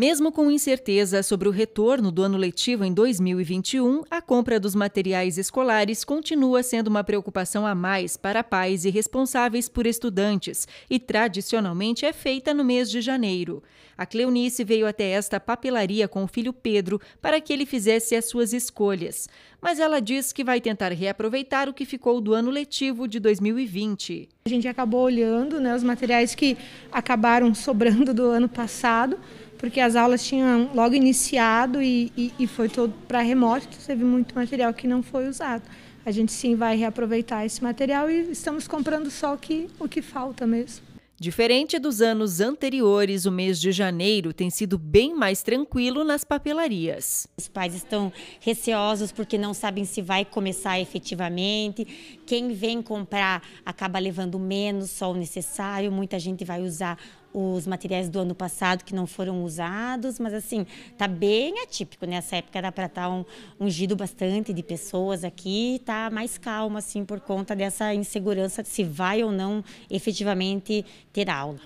Mesmo com incerteza sobre o retorno do ano letivo em 2021, a compra dos materiais escolares continua sendo uma preocupação a mais para pais e responsáveis por estudantes e tradicionalmente é feita no mês de janeiro. A Cleonice veio até esta papelaria com o filho Pedro para que ele fizesse as suas escolhas, mas ela diz que vai tentar reaproveitar o que ficou do ano letivo de 2020. A gente acabou olhando né, os materiais que acabaram sobrando do ano passado porque as aulas tinham logo iniciado e, e, e foi todo para remoto, teve muito material que não foi usado. A gente sim vai reaproveitar esse material e estamos comprando só o que, o que falta mesmo. Diferente dos anos anteriores, o mês de janeiro tem sido bem mais tranquilo nas papelarias. Os pais estão receosos porque não sabem se vai começar efetivamente. Quem vem comprar acaba levando menos só o necessário. Muita gente vai usar os materiais do ano passado que não foram usados, mas assim, tá bem atípico, né? época era para estar tá um, ungido bastante de pessoas aqui, tá mais calmo, assim, por conta dessa insegurança se vai ou não efetivamente ter aula.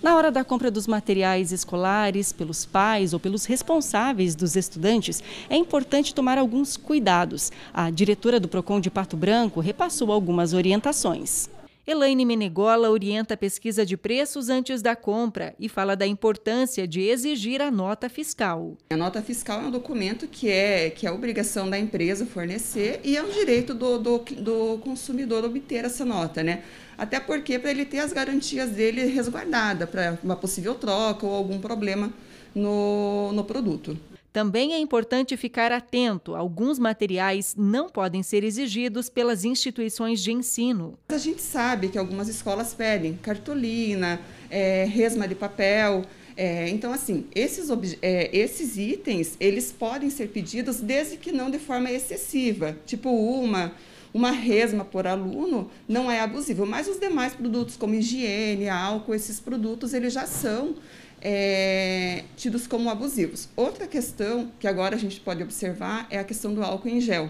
Na hora da compra dos materiais escolares, pelos pais ou pelos responsáveis dos estudantes, é importante tomar alguns cuidados. A diretora do PROCON de Pato Branco repassou algumas orientações Elaine Menegola orienta a pesquisa de preços antes da compra e fala da importância de exigir a nota fiscal. A nota fiscal é um documento que é, que é obrigação da empresa fornecer e é um direito do, do, do consumidor obter essa nota, né? Até porque para ele ter as garantias dele resguardadas para uma possível troca ou algum problema no, no produto. Também é importante ficar atento: alguns materiais não podem ser exigidos pelas instituições de ensino. A gente sabe que algumas escolas pedem cartolina, é, resma de papel. É, então, assim, esses, é, esses itens, eles podem ser pedidos desde que não de forma excessiva, tipo uma, uma resma por aluno não é abusivo, mas os demais produtos, como higiene, álcool, esses produtos, eles já são é, tidos como abusivos. Outra questão que agora a gente pode observar é a questão do álcool em gel.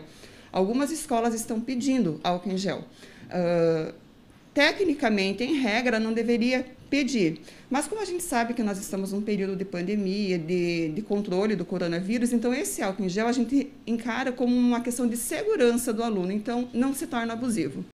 Algumas escolas estão pedindo álcool em gel. Uh, tecnicamente, em regra, não deveria pedir. Mas como a gente sabe que nós estamos num período de pandemia, de, de controle do coronavírus, então esse álcool em gel a gente encara como uma questão de segurança do aluno, então não se torna abusivo.